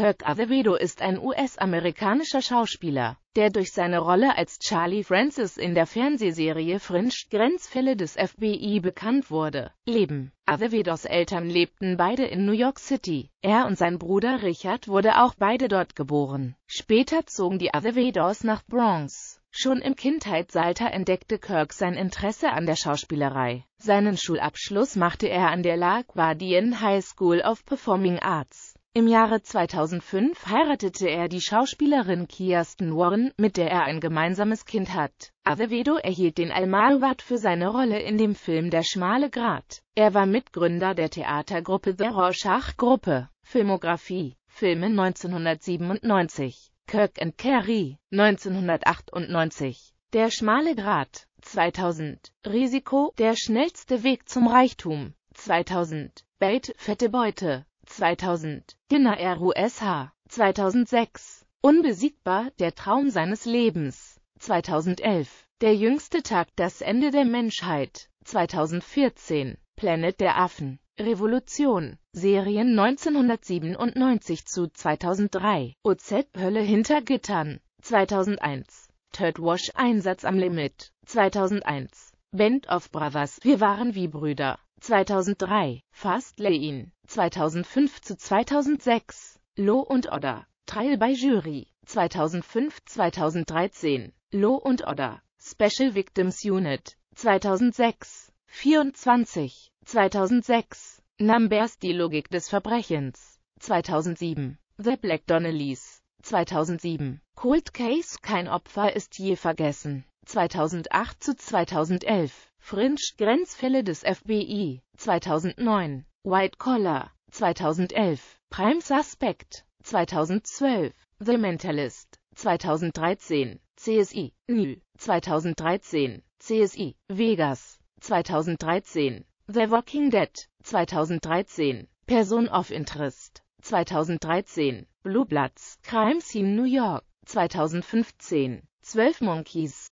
Kirk Avevedo ist ein US-amerikanischer Schauspieler, der durch seine Rolle als Charlie Francis in der Fernsehserie Fringe Grenzfälle des FBI bekannt wurde. Leben Avevedos Eltern lebten beide in New York City. Er und sein Bruder Richard wurde auch beide dort geboren. Später zogen die Avevedos nach Bronx. Schon im Kindheitsalter entdeckte Kirk sein Interesse an der Schauspielerei. Seinen Schulabschluss machte er an der La Guardian High School of Performing Arts. Im Jahre 2005 heiratete er die Schauspielerin Kirsten Warren, mit der er ein gemeinsames Kind hat. Acevedo erhielt den Almodovar für seine Rolle in dem Film Der schmale Grat. Er war Mitgründer der Theatergruppe The Rorschach Gruppe. Filmografie Filme 1997 Kirk and Carrie 1998 Der schmale Grat 2000 Risiko Der schnellste Weg zum Reichtum 2000 Bait Fette Beute 2000. Hinner RUSH. 2006. Unbesiegbar, der Traum seines Lebens. 2011. Der jüngste Tag, das Ende der Menschheit. 2014. Planet der Affen. Revolution. Serien 1997 zu 2003. OZ Hölle hinter Gittern. 2001. Third Wash Einsatz am Limit. 2001. Band of Bravas. Wir waren wie Brüder. 2003. Fast Lein. 2005 zu 2006, Loh und Odder, Trial by Jury, 2005-2013, Loh und Odder, Special Victims Unit, 2006, 24, 2006, Numbers Die Logik des Verbrechens, 2007, The Black Donnellys, 2007, Cold Case Kein Opfer ist je vergessen, 2008 zu 2011, Fringe Grenzfälle des FBI, 2009, White Collar, 2011, Prime Suspect, 2012, The Mentalist, 2013, CSI, New, 2013, CSI, Vegas, 2013, The Walking Dead, 2013, Person of Interest, 2013, Blue Bloods, Crime Scene New York, 2015, 12 Monkeys,